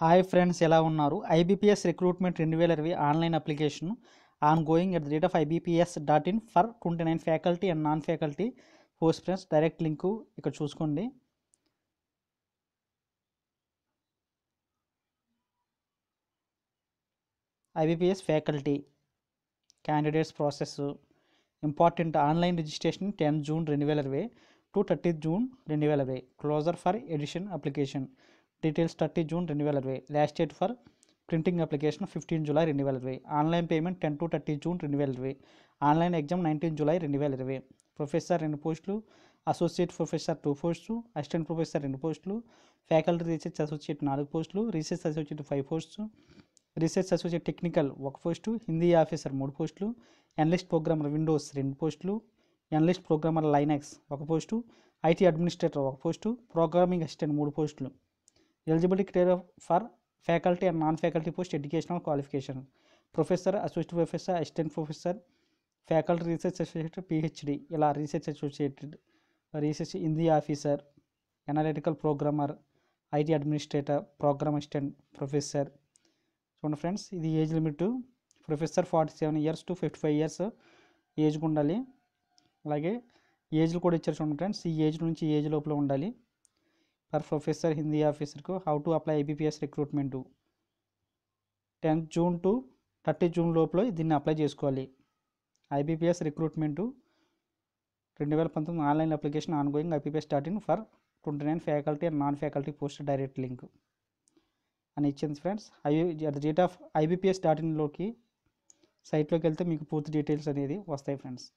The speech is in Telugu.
హాయ్ ఫ్రెండ్స్ ఎలా ఉన్నారు ఐబీపీఎస్ రిక్రూట్మెంట్ రెండు వేల ఇరవై online application ongoing at the rate of IBPS dot in for twenty nine faculty and non faculty post friends direct link ఇక్కడ చూసుకోండి IBPS faculty candidates process important online registration ten June రెండు వేల ఇరవై టు థర్టీ జూన్ రెండు వేల ఇరవై closure for edition application details thirty June రెండు వేల ఇరవై last date for printing application fifteen July రెండు వేల ఇరవై online payment ten to thirty June రెండు వేల ఇరవై ఆన్లైన్ ఎగ్జామ్ నైన్టీన్ జూలై రెండు వేల ఇరవై ప్రొఫెసర్ రెండు పోస్టులు అసోసియేట్ ప్రొఫెసర్ టూ పోస్టులు అసిస్టెంట్ ప్రొఫెసర్ రెండు పోస్టులు ఫ్యాకల్టీ రీసెర్చ్ అసోసియేట్ నాలుగు పోస్టులు రీసెర్చ్ అసోసియేట్ ఫైవ్ పోస్టులు రీసెర్చ్ అసోసియేట్ టెక్నికల్ ఒక పోస్టు హిందీ ఆఫీసర్ మూడు పోస్టులు అనలిస్ట్ ప్రోగ్రామర్ విండోస్ రెండు పోస్టులు అనలిస్ట్ ప్రోగ్రామర్ లైనాక్స్ ఒక పోస్టు ఐటీ అడ్మినిస్ట్రేటర్ ఒక పోస్టు ప్రోగ్రామింగ్ అసిస్టెంట్ మూడు పోస్టులు eligibility criteria for faculty and non faculty post educational qualification professor associate professor assistant professor faculty research associate PhD ఇలా research associated research India officer analytical programmer IT administrator program assistant professor చూడండి ఫ్రెండ్స్ ఇది age limit professor forty seven years to fifty five years ఏజ్కి ఉండాలి అలాగే ఏజ్లు కూడా ఇచ్చారు చూడండి ఫ్రెండ్స్ ఈ ఏజ్ నుంచి ఏజ్ లోపల ఉండాలి per professor Hindi officer how to apply IBPS recruitment tenth June to thirty June లోపల దీన్ని అప్లై చేసుకోవాలి ఐబీపీఎస్ రిక్రూట్మెంట్ రెండు వేల పంతొమ్మిది online application ongoing IBPS starting for twenty nine faculty and non faculty post direct link అని ఇచ్చింది friends I at the rate of IBPS dot ఇన్లోకి సైట్లోకి వెళ్తే మీకు పూర్తి డీటెయిల్స్ అనేది వస్తాయి ఫ్రెండ్స్